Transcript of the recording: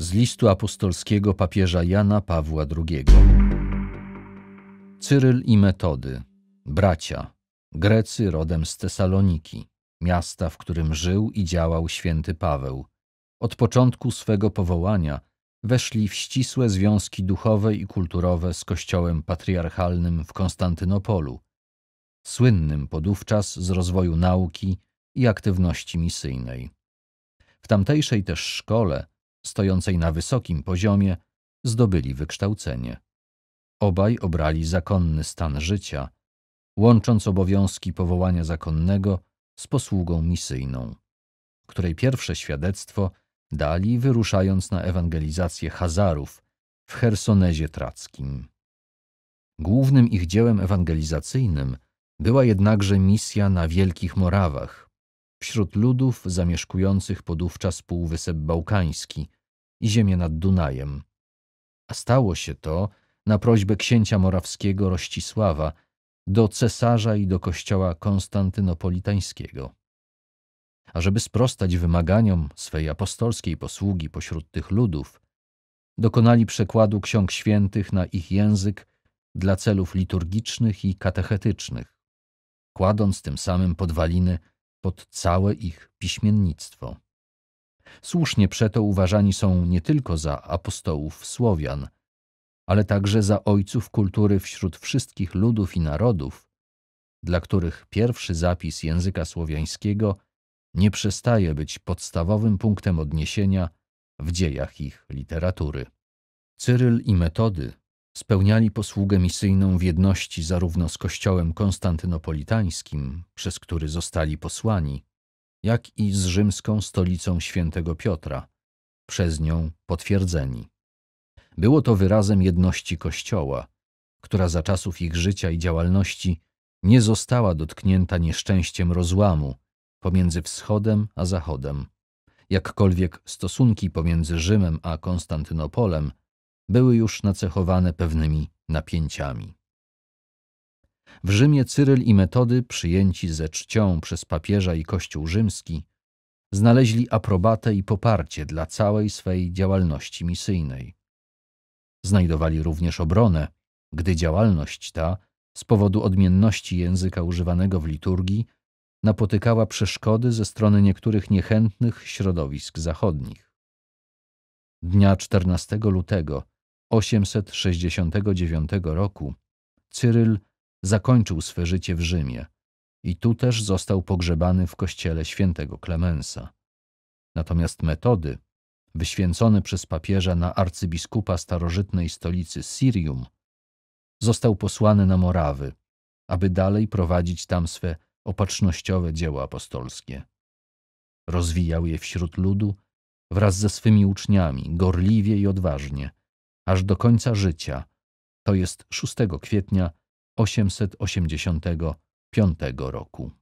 z listu apostolskiego papieża Jana Pawła II. Cyryl i Metody, bracia, Grecy rodem z Tesaloniki, miasta, w którym żył i działał święty Paweł. Od początku swego powołania weszli w ścisłe związki duchowe i kulturowe z kościołem patriarchalnym w Konstantynopolu, słynnym podówczas z rozwoju nauki i aktywności misyjnej. W tamtejszej też szkole stojącej na wysokim poziomie, zdobyli wykształcenie. Obaj obrali zakonny stan życia, łącząc obowiązki powołania zakonnego z posługą misyjną, której pierwsze świadectwo dali wyruszając na ewangelizację Hazarów w Hersonezie Trackim. Głównym ich dziełem ewangelizacyjnym była jednakże misja na Wielkich Morawach, wśród ludów zamieszkujących podówczas Półwysep Bałkański, i ziemię nad Dunajem. A stało się to na prośbę księcia morawskiego Rościsława do cesarza i do kościoła konstantynopolitańskiego. A żeby sprostać wymaganiom swej apostolskiej posługi pośród tych ludów, dokonali przekładu ksiąg świętych na ich język dla celów liturgicznych i katechetycznych, kładąc tym samym podwaliny pod całe ich piśmiennictwo. Słusznie przeto uważani są nie tylko za apostołów Słowian, ale także za ojców kultury wśród wszystkich ludów i narodów, dla których pierwszy zapis języka słowiańskiego nie przestaje być podstawowym punktem odniesienia w dziejach ich literatury. Cyryl i metody spełniali posługę misyjną w jedności zarówno z kościołem konstantynopolitańskim, przez który zostali posłani, jak i z rzymską stolicą świętego Piotra, przez nią potwierdzeni. Było to wyrazem jedności Kościoła, która za czasów ich życia i działalności nie została dotknięta nieszczęściem rozłamu pomiędzy Wschodem a Zachodem. Jakkolwiek stosunki pomiędzy Rzymem a Konstantynopolem były już nacechowane pewnymi napięciami. W Rzymie Cyryl i Metody, przyjęci ze czcią przez papieża i Kościół rzymski, znaleźli aprobatę i poparcie dla całej swej działalności misyjnej. Znajdowali również obronę, gdy działalność ta, z powodu odmienności języka używanego w liturgii, napotykała przeszkody ze strony niektórych niechętnych środowisk zachodnich. Dnia 14 lutego 869 roku Cyryl zakończył swe życie w Rzymie i tu też został pogrzebany w kościele świętego Klemensa. Natomiast metody, wyświęcony przez papieża na arcybiskupa starożytnej stolicy Sirium, został posłany na Morawy, aby dalej prowadzić tam swe opatrznościowe dzieła apostolskie. Rozwijał je wśród ludu wraz ze swymi uczniami, gorliwie i odważnie, aż do końca życia, to jest 6 kwietnia 1885 roku.